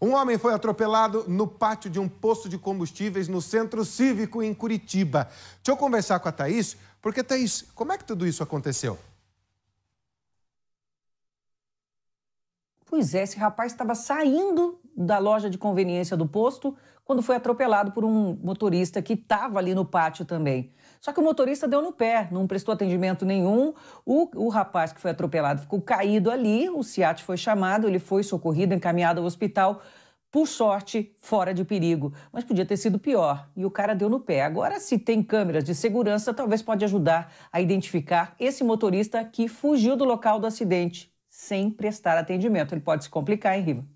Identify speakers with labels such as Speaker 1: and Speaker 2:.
Speaker 1: Um homem foi atropelado no pátio de um posto de combustíveis no Centro Cívico em Curitiba. Deixa eu conversar com a Thaís, porque Thaís, como é que tudo isso aconteceu?
Speaker 2: Pois é, esse rapaz estava saindo da loja de conveniência do posto quando foi atropelado por um motorista que estava ali no pátio também. Só que o motorista deu no pé, não prestou atendimento nenhum. O, o rapaz que foi atropelado ficou caído ali, o SIAT foi chamado, ele foi socorrido, encaminhado ao hospital, por sorte, fora de perigo. Mas podia ter sido pior, e o cara deu no pé. Agora, se tem câmeras de segurança, talvez pode ajudar a identificar esse motorista que fugiu do local do acidente sem prestar atendimento. Ele pode se complicar, hein, Riva?